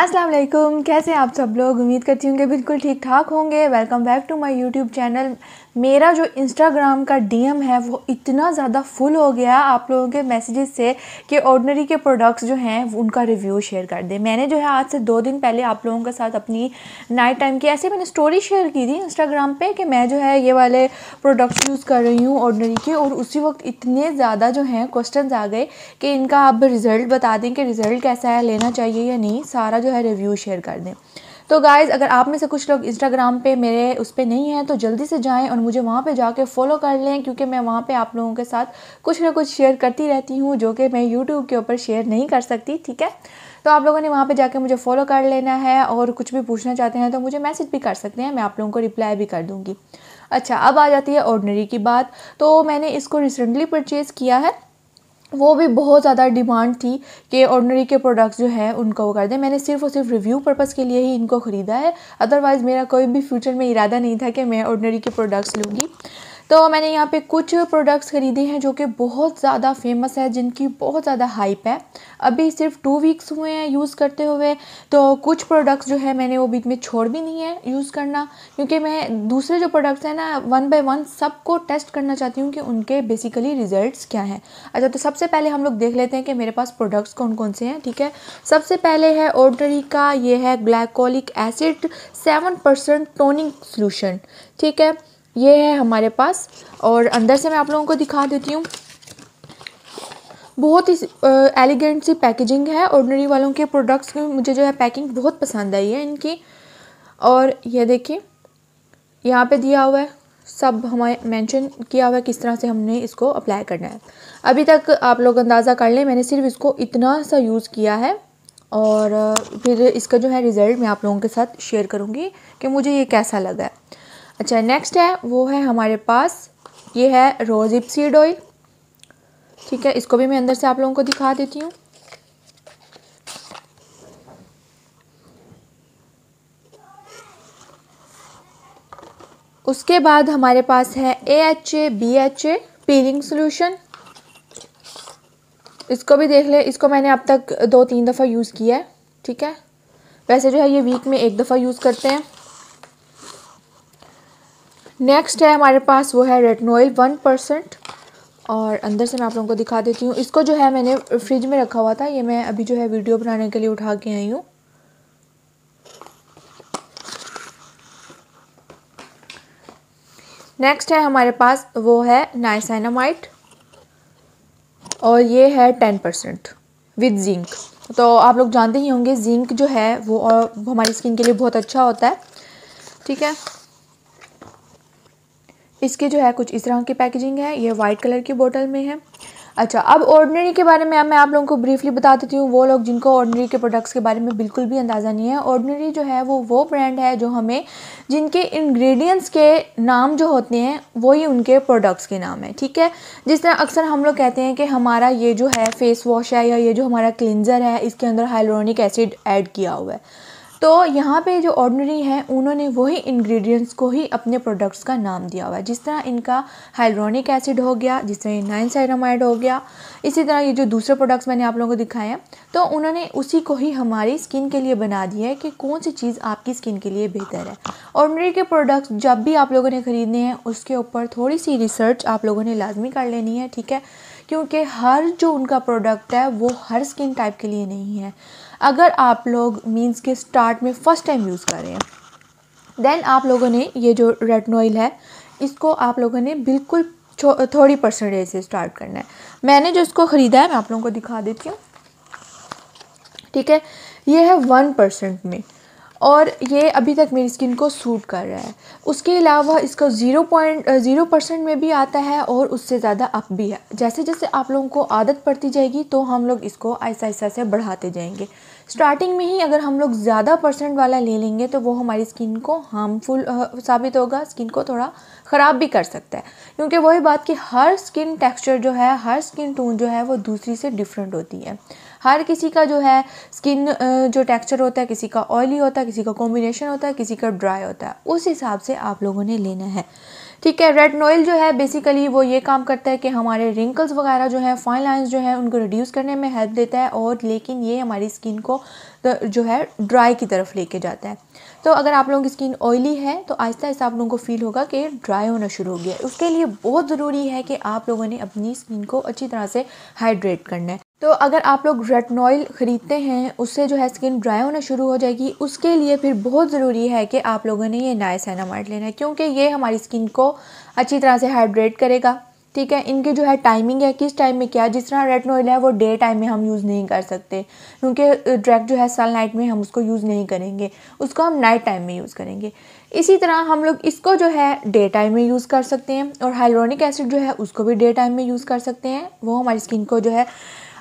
अस्सलाम वालेकुम कैसे आप सब लोग उम्मीद करती हूँ कि बिल्कुल ठीक ठाक होंगे welcome back to my YouTube channel मेरा जो इंस्टाग्राम का डीएम है वो इतना ज़्यादा फुल हो गया आप लोगों के मैसेजेस से कि ऑर्डनरी के प्रोडक्ट्स जो हैं उनका रिव्यू शेयर कर दें मैंने जो है आज से दो दिन पहले आप लोगों के साथ अपनी नाइट टाइम की ऐसे मैंने स्टोरी शेयर की थी इंस्टाग्राम पे कि मैं जो है ये वाले प्रोडक्ट्स यूज़ कर रही हूँ ऑर्डनरी के और उसी वक्त इतने ज़्यादा जो हैं क्वेश्चन आ गए कि इनका आप रिज़ल्ट बता दें कि रिज़ल्ट कैसा है लेना चाहिए या नहीं सारा जो है रिव्यू शेयर कर दें तो गाइज़ अगर आप में से कुछ लोग इंस्टाग्राम पे मेरे उस पर नहीं हैं तो जल्दी से जाएं और मुझे वहाँ पे जाके फॉलो कर लें क्योंकि मैं वहाँ पे आप लोगों के साथ कुछ ना कुछ शेयर करती रहती हूँ जो कि मैं यूट्यूब के ऊपर शेयर नहीं कर सकती ठीक है तो आप लोगों ने वहाँ पे जाके मुझे फॉलो कर लेना है और कुछ भी पूछना चाहते हैं तो मुझे मैसेज भी कर सकते हैं मैं आप लोगों को रिप्लाई भी कर दूँगी अच्छा अब आ जाती है ऑर्डनरी की बात तो मैंने इसको रिसेंटली परचेज़ किया है वो भी बहुत ज़्यादा डिमांड थी कि ऑर्डनरी के प्रोडक्ट्स जो हैं उनको वो कर दें मैंने सिर्फ और सिर्फ रिव्यू पर्पज़ के लिए ही इनको ख़रीदा है अदरवाइज़ मेरा कोई भी फ्यूचर में इरादा नहीं था कि मैं ऑर्डनरी के प्रोडक्ट्स लूँगी तो मैंने यहाँ पे कुछ प्रोडक्ट्स ख़रीदे हैं जो कि बहुत ज़्यादा फेमस है जिनकी बहुत ज़्यादा हाइप है अभी सिर्फ टू वीक्स हुए हैं यूज़ करते हुए तो कुछ प्रोडक्ट्स जो है मैंने वो बीच में छोड़ भी नहीं है यूज़ करना क्योंकि मैं दूसरे जो प्रोडक्ट्स हैं ना वन बाय वन सबको टेस्ट करना चाहती हूँ कि उनके बेसिकली रिज़ल्ट क्या हैं अच्छा तो सबसे पहले हम लोग देख लेते हैं कि मेरे पास प्रोडक्ट्स कौन कौन से हैं ठीक है सबसे पहले है ऑर्डरी का ये है glycolic acid seven percent toning solution ठीक है ये है हमारे पास और अंदर से मैं आप लोगों को दिखा देती हूँ बहुत ही एलिगेंट सी पैकेजिंग है ऑर्डनरी वालों के प्रोडक्ट्स में मुझे जो है पैकिंग बहुत पसंद आई है इनकी और ये देखिए यहाँ पे दिया हुआ है सब हमारे मेंशन किया हुआ है किस तरह से हमने इसको अप्लाई करना है अभी तक आप लोग अंदाज़ा कर लें मैंने सिर्फ इसको इतना सा यूज़ किया है और फिर इसका जो है रिज़ल्ट मैं आप लोगों के साथ शेयर करूँगी कि मुझे ये कैसा लगा है अच्छा नेक्स्ट है वो है हमारे पास ये है रोजिप सीड ऑयल ठीक है इसको भी मैं अंदर से आप लोगों को दिखा देती हूँ उसके बाद हमारे पास है A H A B H A peeling solution इसको भी देख ले इसको मैंने अब तक दो तीन दफ़ा यूज़ किया है ठीक है वैसे जो है ये वीक में एक दफ़ा यूज़ करते हैं नेक्स्ट है हमारे पास वो है रेटनोइल वन परसेंट और अंदर से मैं आप लोगों को दिखा देती हूँ इसको जो है मैंने फ्रिज में रखा हुआ था ये मैं अभी जो है वीडियो बनाने के लिए उठा के आई हूँ नेक्स्ट है हमारे पास वो है नाइसाइनामाइट और ये है टेन परसेंट विद जिंक तो आप लोग जानते ही होंगे जिंक जो है वो और हमारी स्किन के लिए बहुत अच्छा होता है ठीक है इसके जो है कुछ इस तरह की पैकेजिंग है ये वाइट कलर की बोतल में है अच्छा अब ऑर्डनरी के बारे में मैं आप लोगों को ब्रीफली बता देती हूँ वो लोग जिनको ऑर्डनरी के प्रोडक्ट्स के बारे में बिल्कुल भी अंदाज़ा नहीं है ऑर्डनरी जो है वो वो ब्रांड है जो हमें जिनके इंग्रेडिएंट्स के नाम जो होते हैं वही उनके प्रोडक्ट्स के नाम है ठीक है जिस तरह अक्सर हम लोग कहते हैं कि हमारा ये जो है फेस वॉश है या ये जो हमारा क्लिनज़र है इसके अंदर हाइलोनिक एसिड ऐड किया हुआ है तो यहाँ पे जो ऑर्डनरी हैं उन्होंने वही इंग्रेडिएंट्स को ही अपने प्रोडक्ट्स का नाम दिया हुआ है जिस तरह इनका हाइड्रोनिक एसिड हो गया जिस तरह नाइन साइरामाइड हो गया इसी तरह ये जो दूसरे प्रोडक्ट्स मैंने आप लोगों को दिखाए हैं तो उन्होंने उसी को ही हमारी स्किन के लिए बना दिया है कि कौन सी चीज़ आपकी स्किन के लिए बेहतर है ऑर्डनरी के प्रोडक्ट्स जब भी आप लोगों ने ख़रीदने हैं उसके ऊपर थोड़ी सी रिसर्च आप लोगों ने लाजमी कर लेनी है ठीक है क्योंकि हर जो उनका प्रोडक्ट है वो हर स्किन टाइप के लिए नहीं है अगर आप लोग मीन्स के स्टार्ट में फ़र्स्ट टाइम यूज़ कर रहे हैं देन आप लोगों ने ये जो रेटन ऑयल है इसको आप लोगों ने बिल्कुल थोड़ी परसेंटेज से स्टार्ट करना है मैंने जो इसको ख़रीदा है मैं आप लोगों को दिखा देती हूँ ठीक है ये है वन परसेंट में और ये अभी तक मेरी स्किन को सूट कर रहा है उसके अलावा इसका ज़ीरो पॉइंट ज़ीरो परसेंट में भी आता है और उससे ज़्यादा अप भी है जैसे जैसे आप लोगों को आदत पड़ती जाएगी तो हम लोग इसको ऐसा ऐसा से बढ़ाते जाएंगे स्टार्टिंग में ही अगर हम लोग ज़्यादा परसेंट वाला ले लेंगे तो वो हमारी स्किन को हार्मफुल साबित होगा स्किन को थोड़ा ख़राब भी कर सकता है क्योंकि वही बात कि हर स्किन टेक्स्चर जो है हर स्किन टोन जो है वो दूसरी से डिफरेंट होती है हर किसी का जो है स्किन जो टेक्सचर होता है किसी का ऑयली होता है किसी का कॉम्बिनेशन होता है किसी का ड्राई होता है उस हिसाब से आप लोगों ने लेना है ठीक है रेड नोइल जो है बेसिकली वो ये काम करता है कि हमारे रिंकल्स वगैरह जो है फाइन लाइन्स जो है उनको रिड्यूस करने में हेल्प देता है और लेकिन ये हमारी स्किन को जो है ड्राई की तरफ लेके जाता है तो अगर आप लोगों की स्किन ऑयली है तो आहिस्ता आहिस्ता आप लोगों को फील होगा कि ड्राई होना शुरू हो गया है उसके लिए बहुत ज़रूरी है कि आप लोगों ने अपनी स्किन को अच्छी तरह से हाइड्रेट करना है तो अगर आप लोग रेटनॉइल ख़रीदते हैं उससे जो है स्किन ड्राई होना शुरू हो जाएगी उसके लिए फिर बहुत ज़रूरी है कि आप लोगों ने ये नायसैनामाइड लेना है क्योंकि ये हमारी स्किन को अच्छी तरह से हाइड्रेट करेगा ठीक है इनकी जो है टाइमिंग है किस टाइम में क्या जिस तरह रेटनॉइल है वो डे टाइम में हम यूज़ नहीं कर सकते क्योंकि डायरेक्ट जो है सन नाइट में हम उसको यूज़ नहीं करेंगे उसको हम नाइट टाइम में यूज़ करेंगे इसी तरह हम लोग इसको जो है डे टाइम में यूज़ कर सकते हैं और हाइलोनिक एसिड जो है उसको भी डे टाइम में यूज़ कर सकते हैं वो हमारी स्किन को जो है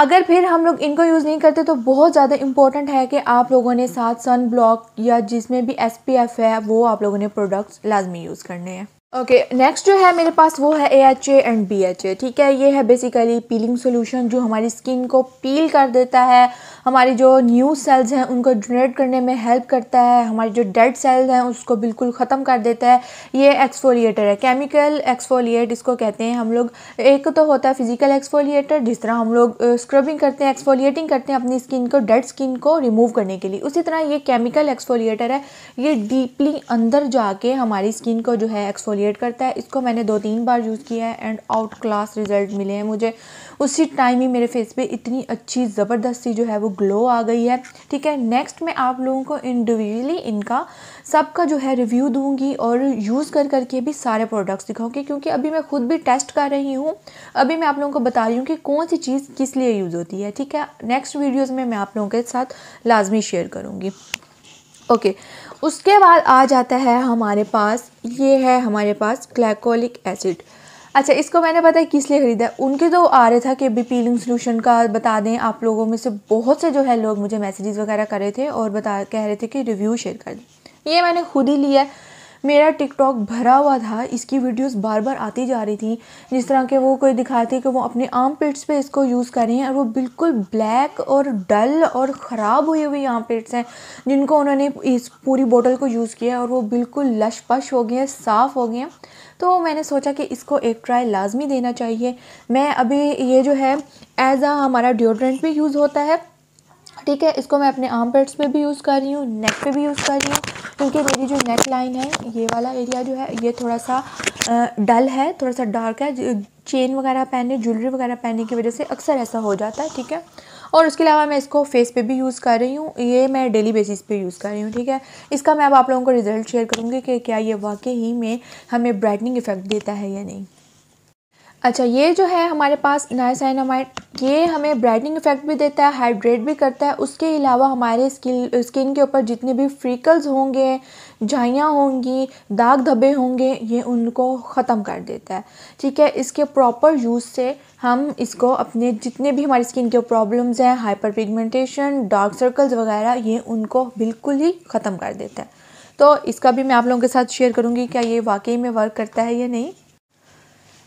अगर फिर हम लोग इनको यूज़ नहीं करते तो बहुत ज़्यादा इम्पोर्टेंट है कि आप लोगों ने साथ सन ब्लॉक या जिसमें भी एस है वो आप लोगों ने प्रोडक्ट्स लाजमी यूज़ करने हैं ओके okay, नेक्स्ट जो है मेरे पास वो है A H and B H A ठीक है ये है बेसिकली पीलिंग सॉल्यूशन जो हमारी स्किन को पील कर देता है हमारी जो न्यू सेल्स हैं उनको जनरेट करने में हेल्प करता है हमारी जो डेड सेल्स हैं उसको बिल्कुल ख़त्म कर देता है ये एक्सफोलिएटर है केमिकल एक्सफोलिएट इसको कहते हैं हम लोग एक तो होता है फिजिकल एक्सफोलिएटर जिस तरह हम लोग स्क्रबिंग करते हैं एक्सफोलिएटिंग करते हैं अपनी स्किन को डेड स्किन को रिमूव करने के लिए उसी तरह ये केमिकल एक्सफोलिएटर है ये डीपली अंदर जाके हमारी स्किन को जो है एक्सफोलिएट करता है इसको मैंने दो तीन बार यूज़ किया है एंड आउट क्लास रिजल्ट मिले हैं मुझे उसी टाइम ही मेरे फेस पे इतनी अच्छी ज़बरदस्ती जो है वो ग्लो आ गई है ठीक है नेक्स्ट मैं आप लोगों को इंडिविजुअली इनका सबका जो है रिव्यू दूंगी और यूज़ कर करके भी सारे प्रोडक्ट्स दिखाऊंगी क्योंकि अभी मैं ख़ुद भी टेस्ट कर रही हूँ अभी मैं आप लोगों को बता रही हूँ कि कौन सी चीज़ किस लिए यूज़ होती है ठीक है नेक्स्ट वीडियोज़ में मैं आप लोगों के साथ लाजमी शेयर करूँगी ओके उसके बाद आ जाता है हमारे पास ये है हमारे पास क्लैकोलिक एसिड अच्छा इसको मैंने पता है किस लिए ख़रीदा है उनके तो आ रहे था कि अभी पीलिंग सोल्यूशन का बता दें आप लोगों में से बहुत से जो है लोग मुझे मैसेजेस वगैरह कर रहे थे और बता कह रहे थे कि रिव्यू शेयर कर दें ये मैंने खुद ही लिया है मेरा टिकटॉक भरा हुआ था इसकी वीडियोस बार बार आती जा रही थी जिस तरह के वो कोई दिखाती कि वो अपने आम पिट्स पे इसको यूज़ कर रही हैं और वो बिल्कुल ब्लैक और डल और ख़राब हुए हुई आम पिट्स हैं जिनको उन्होंने इस पूरी बोतल को यूज़ किया और वो बिल्कुल लश पश हो गए साफ़ हो गए तो मैंने सोचा कि इसको एक ट्राई लाजमी देना चाहिए मैं अभी ये जो है एज़ आ हमारा डिओड्रेंट भी यूज़ होता है ठीक है इसको मैं अपने आर्म पेड्स पर भी यूज़ कर रही हूँ नेक पे भी यूज़ कर रही हूँ क्योंकि मेरी जो नेक लाइन है ये वाला एरिया जो है ये थोड़ा सा डल है थोड़ा सा डार्क है चेन वगैरह पहनने ज्वेलरी वगैरह पहनने की वजह से अक्सर ऐसा हो जाता है ठीक है और उसके अलावा मैं इसको फेस पे भी यूज़ कर रही हूँ ये मैं डेली बेसिस पे यूज़ कर रही हूँ ठीक है इसका मैं अब आप लोगों को रिज़ल्ट शेयर करूँगी कि क्या ये वाकई ही में हमें ब्राइटनिंग इफ़ेक्ट देता है या नहीं अच्छा ये जो है हमारे पास नाइसाइनामाइड ये हमें ब्राइटनिंग इफेक्ट भी देता है हाइड्रेट भी करता है उसके अलावा हमारे स्किन स्किन के ऊपर जितने भी फ्रीकल्स होंगे झाइयाँ होंगी दाग धब्बे होंगे ये उनको ख़त्म कर देता है ठीक है इसके प्रॉपर यूज़ से हम इसको अपने जितने भी हमारी स्किन के प्रॉब्लम्स हैं हाइपर पिगमेंटेशन डार्क सर्कल्स वगैरह ये उनको बिल्कुल ही ख़त्म कर देता है तो इसका भी मैं आप लोगों के साथ शेयर करूँगी क्या ये वाकई में वर्क करता है या नहीं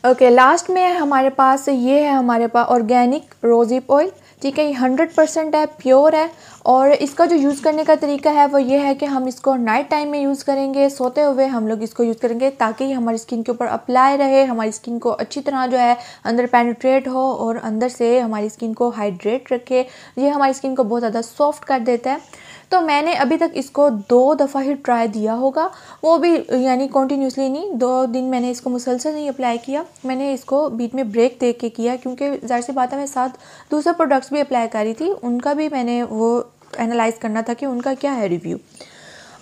ओके okay, लास्ट में हमारे पास ये है हमारे पास ऑर्गेनिक रोजिप ऑयल ठीक है ये हंड्रेड परसेंट है प्योर है और इसका जो यूज़ करने का तरीका है वो ये है कि हम इसको नाइट टाइम में यूज़ करेंगे सोते हुए हम लोग इसको यूज़ करेंगे ताकि हमारी स्किन के ऊपर अप्लाई रहे हमारी स्किन को अच्छी तरह जो है अंदर पेनिट्रेट हो और अंदर से हमारी स्किन को हाइड्रेट रखे ये हमारी स्किन को बहुत ज़्यादा सॉफ्ट कर देता है तो मैंने अभी तक इसको दो दफ़ा ही ट्राई दिया होगा वो भी यानी कॉन्टीन्यूसली नहीं दो दिन मैंने इसको मुसलसल नहीं अप्लाई किया मैंने इसको बीच में ब्रेक दे के किया क्योंकि ज़ाहिर सी बात है मैं साथ दूसरे प्रोडक्ट्स भी अप्लाई करी थी उनका भी मैंने वो एनालाइज़ करना था कि उनका क्या है रिव्यू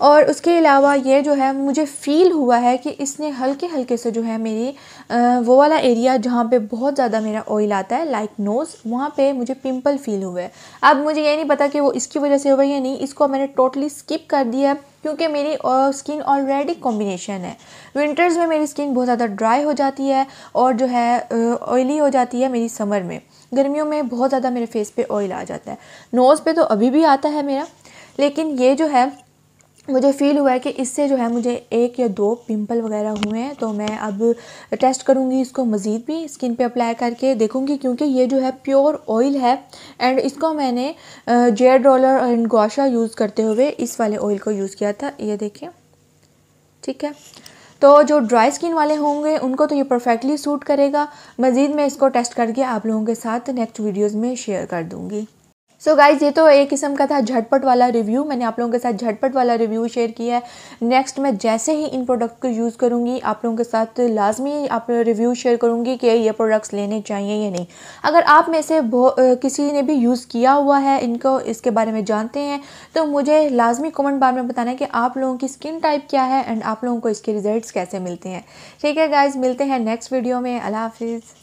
और उसके अलावा ये जो है मुझे फ़ील हुआ है कि इसने हल्के हल्के से जो है मेरी वो वाला एरिया जहाँ पे बहुत ज़्यादा मेरा ऑयल आता है लाइक नोज़ वहाँ पे मुझे पिंपल फ़ील हुआ है अब मुझे ये नहीं पता कि वो इसकी वजह से हुआ या नहीं इसको मैंने टोटली स्किप कर दिया क्योंकि मेरी स्किन ऑलरेडी कॉम्बिनेशन है विंटर्स में मेरी स्किन बहुत ज़्यादा ड्राई हो जाती है और जो है ऑयली हो जाती है मेरी समर में गर्मियों में बहुत ज़्यादा मेरे फेस पे ऑयल आ जाता है नोज़ पे तो अभी भी आता है मेरा लेकिन ये जो है मुझे फ़ील हुआ है कि इससे जो है मुझे एक या दो पिंपल वगैरह हुए हैं तो मैं अब टेस्ट करूँगी इसको मज़ीद भी स्किन पे अप्लाई करके देखूँगी क्योंकि ये जो है प्योर ऑयल है एंड इसको मैंने जेयर डॉलर एंड गोशा यूज़ करते हुए इस वाले ऑयल को यूज़ किया था ये देखें ठीक है तो जो ड्राई स्किन वाले होंगे उनको तो ये परफेक्टली सूट करेगा मज़ीद मैं इसको टेस्ट करके आप लोगों के साथ नेक्स्ट वीडियोज़ में शेयर कर दूँगी सो so गाइज ये तो एक किस्म का था झटपट वाला रिव्यू मैंने आप लोगों के साथ झटपट वाला रिव्यू शेयर किया है नेक्स्ट मैं जैसे ही इन प्रोडक्ट को यूज़ करूँगी आप लोगों के साथ लाजमी आप रिव्यू शेयर करूँगी कि ये प्रोडक्ट्स लेने चाहिए या नहीं अगर आप में से किसी ने भी यूज़ किया हुआ है इनको इसके बारे में जानते हैं तो मुझे लाजमी कमेंट बार में बताना है कि आप लोगों की स्किन टाइप क्या है एंड आप लोगों को इसके रिज़ल्ट कैसे मिलते हैं ठीक है गाइज़ मिलते हैं नेक्स्ट वीडियो में अला हाफिज़